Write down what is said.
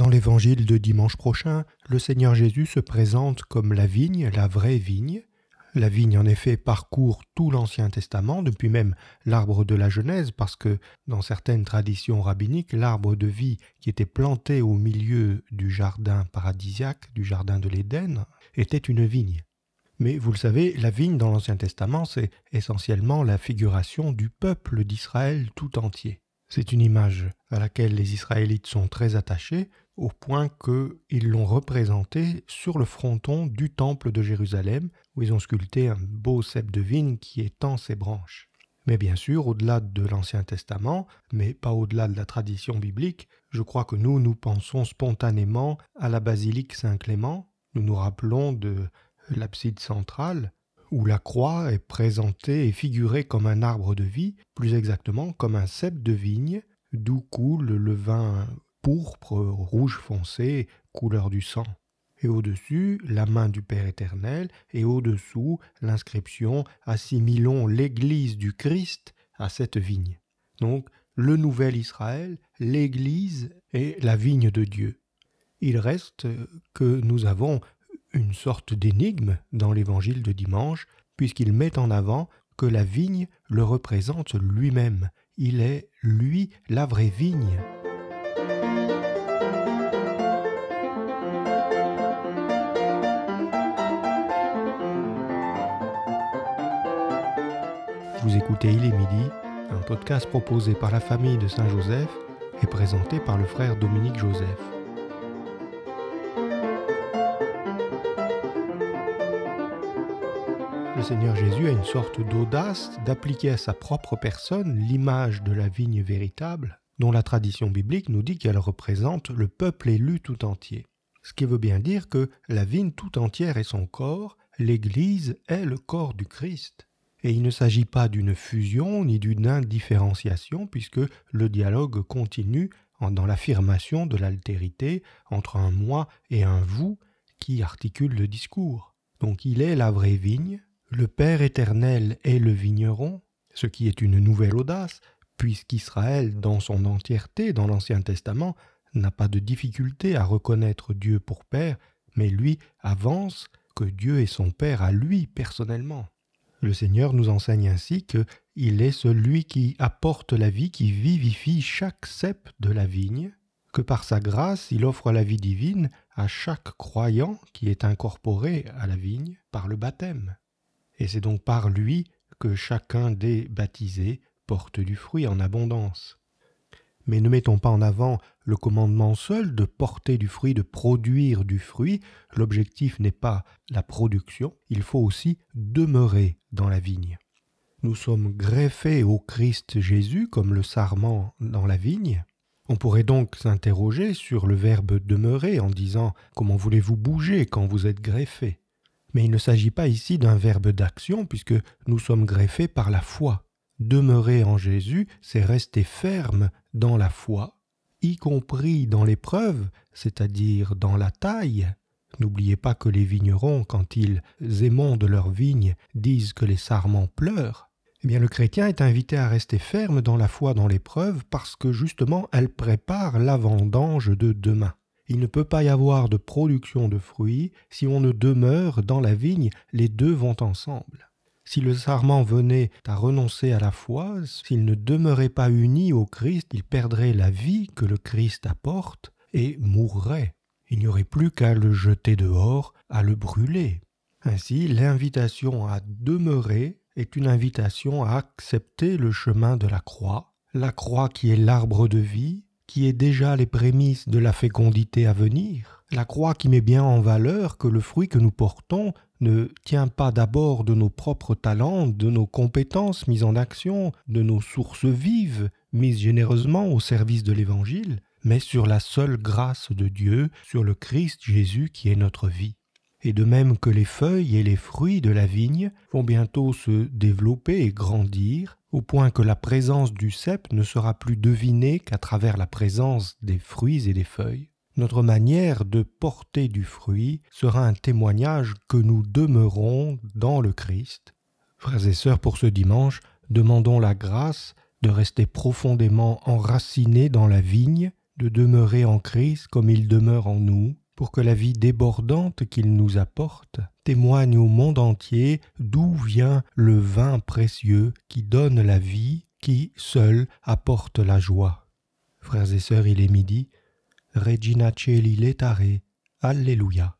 Dans l'évangile de dimanche prochain, le Seigneur Jésus se présente comme la vigne, la vraie vigne. La vigne, en effet, parcourt tout l'Ancien Testament, depuis même l'arbre de la Genèse, parce que dans certaines traditions rabbiniques, l'arbre de vie qui était planté au milieu du jardin paradisiaque, du jardin de l'Éden, était une vigne. Mais vous le savez, la vigne dans l'Ancien Testament, c'est essentiellement la figuration du peuple d'Israël tout entier. C'est une image à laquelle les Israélites sont très attachés, au point qu'ils l'ont représentée sur le fronton du temple de Jérusalem, où ils ont sculpté un beau cep de vigne qui étend ses branches. Mais bien sûr, au-delà de l'Ancien Testament, mais pas au-delà de la tradition biblique, je crois que nous, nous pensons spontanément à la basilique Saint-Clément, nous nous rappelons de l'abside centrale, où la croix est présentée et figurée comme un arbre de vie, plus exactement comme un cep de vigne, d'où coule le vin pourpre, rouge foncé, couleur du sang. Et au-dessus, la main du Père éternel, et au-dessous, l'inscription Assimilons l'Église du Christ à cette vigne. Donc, le nouvel Israël, l'Église et la vigne de Dieu. Il reste que nous avons une sorte d'énigme dans l'évangile de dimanche, puisqu'il met en avant que la vigne le représente lui-même. Il est, lui, la vraie vigne. Vous écoutez Il est midi, un podcast proposé par la famille de Saint-Joseph et présenté par le frère Dominique Joseph. le Seigneur Jésus a une sorte d'audace d'appliquer à sa propre personne l'image de la vigne véritable, dont la tradition biblique nous dit qu'elle représente le peuple élu tout entier. Ce qui veut bien dire que la vigne tout entière est son corps, l'Église est le corps du Christ. Et il ne s'agit pas d'une fusion ni d'une indifférenciation, puisque le dialogue continue dans l'affirmation de l'altérité entre un moi et un vous qui articule le discours. Donc il est la vraie vigne, le Père éternel est le vigneron, ce qui est une nouvelle audace, puisqu'Israël, dans son entièreté, dans l'Ancien Testament, n'a pas de difficulté à reconnaître Dieu pour Père, mais lui avance que Dieu est son Père à lui personnellement. Le Seigneur nous enseigne ainsi que il est celui qui apporte la vie, qui vivifie chaque cep de la vigne, que par sa grâce il offre la vie divine à chaque croyant qui est incorporé à la vigne par le baptême et c'est donc par lui que chacun des baptisés porte du fruit en abondance. Mais ne mettons pas en avant le commandement seul de porter du fruit, de produire du fruit. L'objectif n'est pas la production, il faut aussi demeurer dans la vigne. Nous sommes greffés au Christ Jésus comme le sarment dans la vigne. On pourrait donc s'interroger sur le verbe demeurer en disant Comment voulez-vous bouger quand vous êtes greffé mais il ne s'agit pas ici d'un verbe d'action puisque nous sommes greffés par la foi. Demeurer en Jésus, c'est rester ferme dans la foi, y compris dans l'épreuve, c'est-à-dire dans la taille. N'oubliez pas que les vignerons, quand ils émondent leurs vignes, disent que les sarments pleurent. Eh bien, le chrétien est invité à rester ferme dans la foi dans l'épreuve parce que justement elle prépare la vendange de demain. Il ne peut pas y avoir de production de fruits si on ne demeure dans la vigne, les deux vont ensemble. Si le sarment venait à renoncer à la foi, s'il ne demeurait pas uni au Christ, il perdrait la vie que le Christ apporte et mourrait. Il n'y aurait plus qu'à le jeter dehors, à le brûler. Ainsi, l'invitation à demeurer est une invitation à accepter le chemin de la croix, la croix qui est l'arbre de vie, qui est déjà les prémices de la fécondité à venir, la croix qui met bien en valeur que le fruit que nous portons ne tient pas d'abord de nos propres talents, de nos compétences mises en action, de nos sources vives mises généreusement au service de l'Évangile, mais sur la seule grâce de Dieu, sur le Christ Jésus qui est notre vie et de même que les feuilles et les fruits de la vigne vont bientôt se développer et grandir, au point que la présence du cep ne sera plus devinée qu'à travers la présence des fruits et des feuilles. Notre manière de porter du fruit sera un témoignage que nous demeurons dans le Christ. Frères et sœurs, pour ce dimanche, demandons la grâce de rester profondément enracinés dans la vigne, de demeurer en Christ comme il demeure en nous, pour que la vie débordante qu'il nous apporte témoigne au monde entier d'où vient le vin précieux qui donne la vie, qui seul apporte la joie. Frères et sœurs, il est midi. Regina Celi letare. Alléluia.